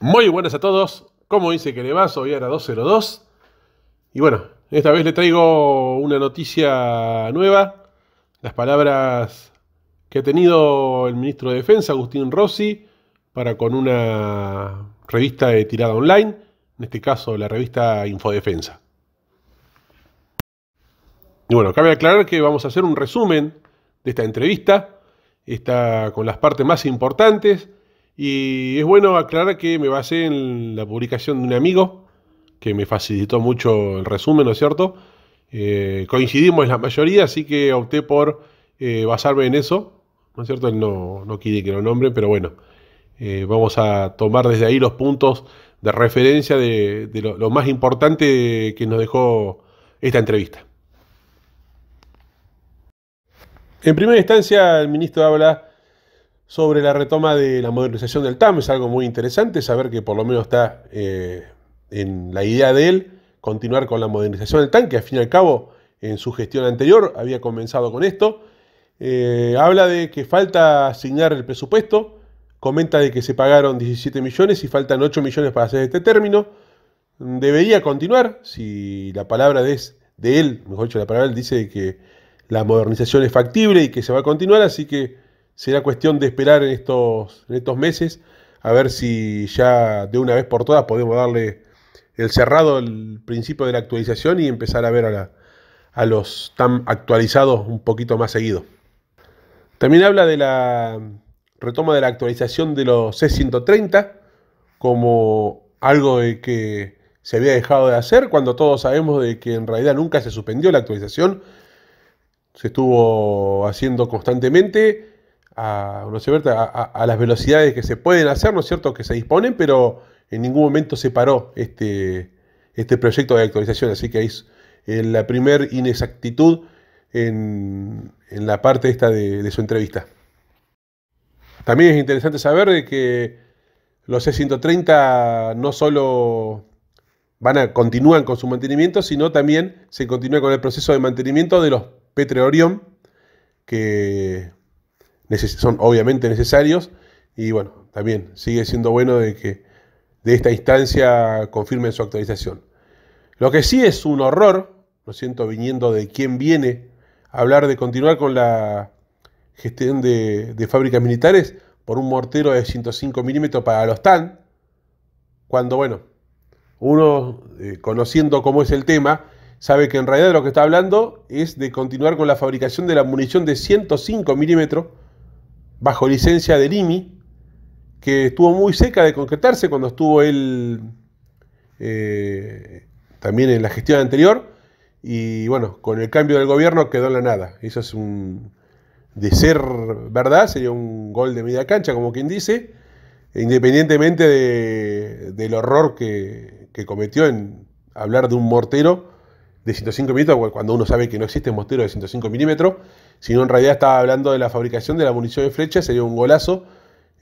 Muy buenas a todos. Como dice que le va? hoy era 202 Y bueno, esta vez le traigo una noticia nueva. Las palabras que ha tenido el ministro de Defensa, Agustín Rossi, para con una revista de tirada online, en este caso la revista Infodefensa. Y bueno, cabe aclarar que vamos a hacer un resumen de esta entrevista, está con las partes más importantes, y es bueno aclarar que me basé en la publicación de un amigo, que me facilitó mucho el resumen, ¿no es cierto? Eh, coincidimos en la mayoría, así que opté por eh, basarme en eso, ¿no es cierto? Él no, no quiere que lo nombre, pero bueno, eh, vamos a tomar desde ahí los puntos de referencia de, lo, más importante que nos dejó esta entrevista. En primera instancia, el ministro habla sobre la retoma de la modernización del TAM. Es algo muy interesante saber que por lo menos está en la idea de él continuar con la modernización del tanque. Al fin y al cabo, en su gestión anterior había comenzado con esto. Eh, habla de que falta asignar el presupuesto, comenta de que se pagaron 17 millones y faltan 8 millones para hacer este término. Debería continuar, si la palabra es de él, mejor dicho, la palabra él dice que la modernización es factible y que se va a continuar, así que será cuestión de esperar en estos meses a ver si ya de una vez por todas podemos darle el cerrado, el principio de la actualización y empezar a ver a, los tan actualizados un poquito más seguido. También habla de la retoma de la actualización de los C130 como algo de que se había dejado de hacer cuando todos sabemos de que en realidad nunca se suspendió la actualización. Se estuvo haciendo constantemente a, no a las velocidades que se pueden hacer, ¿no es cierto?, que se disponen, pero en ningún momento se paró este, este proyecto de actualización, así que es eh, la primera inexactitud en, la parte esta de, su entrevista. También es interesante saber de que los C-130 no solo van a, continúan con su mantenimiento, sino también se continúa con el proceso de mantenimiento de los Petre Orión, que son obviamente necesarios, y bueno, también sigue siendo bueno de que de esta instancia confirme su actualización. Lo que sí es un horror, lo siento viniendo de quien viene, a hablar de continuar con la gestión de, fábricas militares por un mortero de 105 milímetros para los TAN, cuando, bueno, uno, eh, conociendo cómo es el tema, sabe que en realidad lo que está hablando es de continuar con la fabricación de la munición de 105 milímetros bajo licencia de IMI, que estuvo muy seca de concretarse cuando estuvo él eh, también en la gestión anterior. Y bueno, con el cambio del gobierno quedó en la nada. Eso es un. De ser verdad, sería un gol de media cancha, como quien dice, independientemente del horror que, que cometió en hablar de un mortero de 105 milímetros, cuando uno sabe que no existe un mortero de 105 milímetros, sino en realidad estaba hablando de la fabricación de la munición de flecha, sería un golazo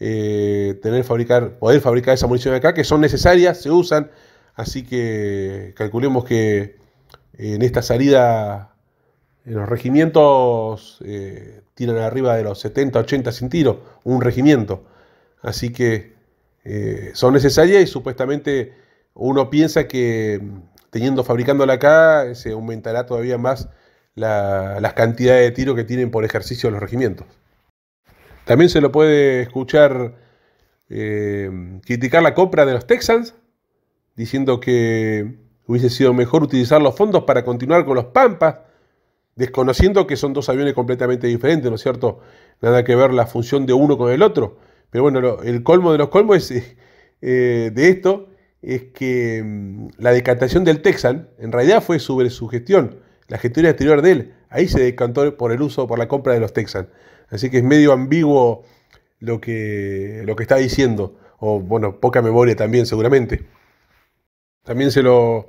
eh, tener, fabricar, poder fabricar esa munición acá, que son necesarias, se usan, así que calculemos que eh, en esta salida en los regimientos eh, tiran arriba de los 70, 80 sin tiro, un regimiento, así que son necesarias y supuestamente uno piensa que teniendo fabricándola acá se aumentará todavía más las cantidades de tiro que tienen por ejercicio los regimientos. También se lo puede escuchar eh, criticar la compra de los Texans, diciendo que hubiese sido mejor utilizar los fondos para continuar con los Pampas, desconociendo que son dos aviones completamente diferentes, ¿no es cierto? Nada que ver la función de uno con el otro. Pero bueno, el colmo de los colmos eh, de esto es que mm, la decantación del Texan en realidad fue sobre su gestión, la gestión exterior de él. Ahí se decantó por el uso, por la compra de los Texans. Así que es medio ambiguo lo que, lo que está diciendo, o bueno, poca memoria también seguramente. También se lo,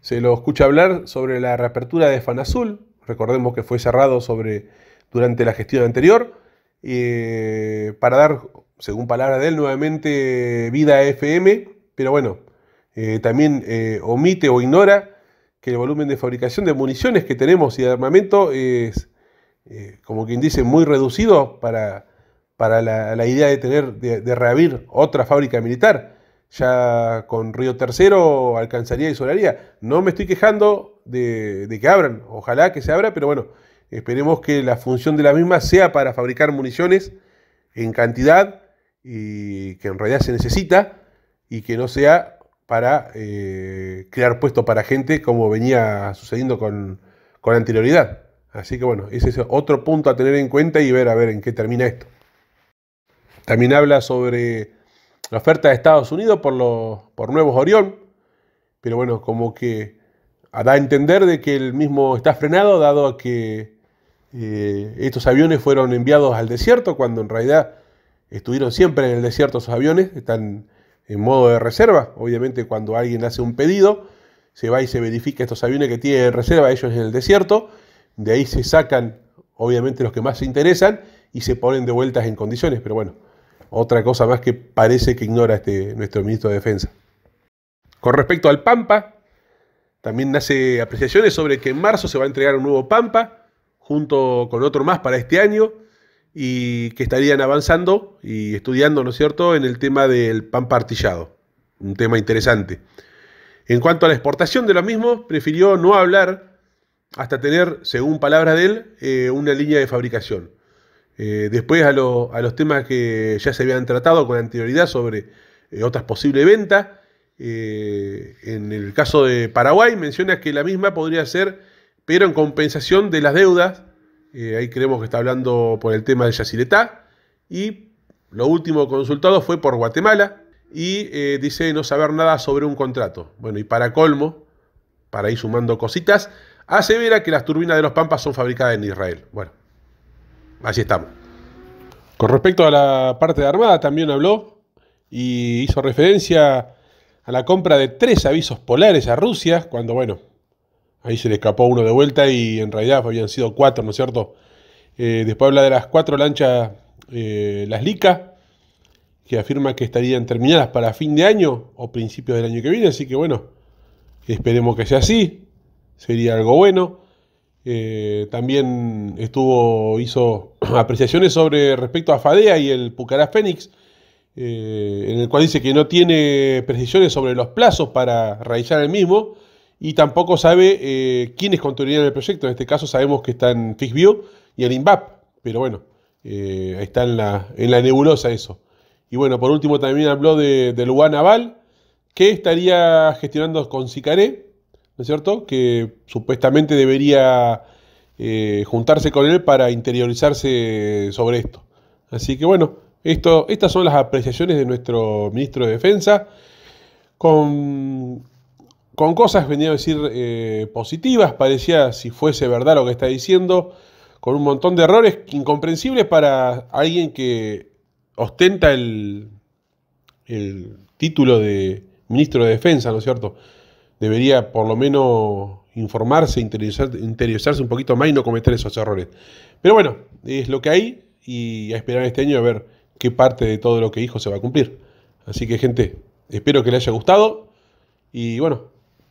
se lo escucha hablar sobre la reapertura de Fanazul, recordemos que fue cerrado sobre, durante la gestión anterior, eh, para dar, según palabra de él, nuevamente vida a FM, pero bueno, eh, también eh, omite o ignora que el volumen de fabricación de municiones que tenemos y de armamento es eh, como quien dice, muy reducido para, la, idea de tener, de, reabrir otra fábrica militar. Ya con Río Tercero alcanzaría y sobraría. No me estoy quejando de, que abran, ojalá que se abra, pero bueno, esperemos que la función de la misma sea para fabricar municiones en cantidad y que en realidad se necesita y que no sea para eh, crear puestos para gente como venía sucediendo con anterioridad. Así que bueno, ese es otro punto a tener en cuenta y ver a ver en qué termina esto. También habla sobre la oferta de Estados Unidos por, los, por nuevos Orión, pero bueno, como que da a entender de que el mismo está frenado, dado a que eh, estos aviones fueron enviados al desierto, cuando en realidad estuvieron siempre en el desierto esos aviones, están en modo de reserva. Obviamente cuando alguien hace un pedido, se va y se verifica estos aviones que tienen reserva, ellos en el desierto, de ahí se sacan, obviamente, los que más se interesan y se ponen de vueltas en condiciones. Pero bueno, otra cosa más que parece que ignora este, nuestro ministro de Defensa. Con respecto al Pampa, también nace apreciaciones sobre que en marzo se va a entregar un nuevo Pampa, junto con otro más para este año, y que estarían avanzando y estudiando, ¿no es cierto?, en el tema del Pampa artillado. Un tema interesante. En cuanto a la exportación de lo mismo, prefirió no hablar hasta tener, según palabras de él, eh, una línea de fabricación. Eh, después a, los temas que ya se habían tratado con anterioridad sobre eh, otras posibles ventas. en el caso de Paraguay menciona que la misma podría ser, pero en compensación de las deudas. ahí creemos que está hablando por el tema de Yacyretá. Y lo último consultado fue por Guatemala y dice no saber nada sobre un contrato. Bueno, y para colmo, para ir sumando cositas, asevera ah, que las turbinas de los Pampas son fabricadas en Israel. Bueno, así estamos. Con respecto a la parte de Armada, también habló y hizo referencia a la compra de tres avisos polares a Rusia, cuando, bueno, ahí se le escapó uno de vuelta y en realidad habían sido cuatro, ¿no es cierto? Eh, después habla de las cuatro lanchas, eh, las LICA, que afirma que estarían terminadas para fin de año o principios del año que viene, así que bueno, esperemos que sea así sería algo bueno. Eh, también estuvo, hizo apreciaciones sobre respecto a Fadea y el Pucará Fénix, eh, en el cual dice que no tiene precisiones sobre los plazos para realizar el mismo y tampoco sabe eh, quiénes construirían el proyecto. En este caso sabemos que están FixView y el INVAP, pero bueno, está en la, nebulosa eso. Y bueno, por último también habló de, del UA que estaría gestionando con Sicaré es cierto? Que supuestamente debería eh, juntarse con él para interiorizarse sobre esto. Así que bueno, esto, estas son las apreciaciones de nuestro ministro de Defensa, con, con cosas, venía a decir, eh, positivas, parecía, si fuese verdad lo que está diciendo, con un montón de errores incomprensibles para alguien que ostenta el título de ministro de Defensa, ¿no es cierto? debería por lo menos informarse, interiorizarse interesarse un poquito más y no cometer esos errores. Pero bueno, es lo que hay y a esperar este año a ver qué parte de todo lo que dijo se va a cumplir. Así que gente, espero que les haya gustado y bueno,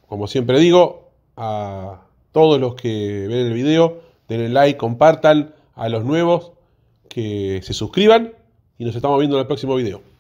como siempre digo, a todos los que ven el video, denle like, compartan, a los nuevos que se suscriban y nos estamos viendo en el próximo video.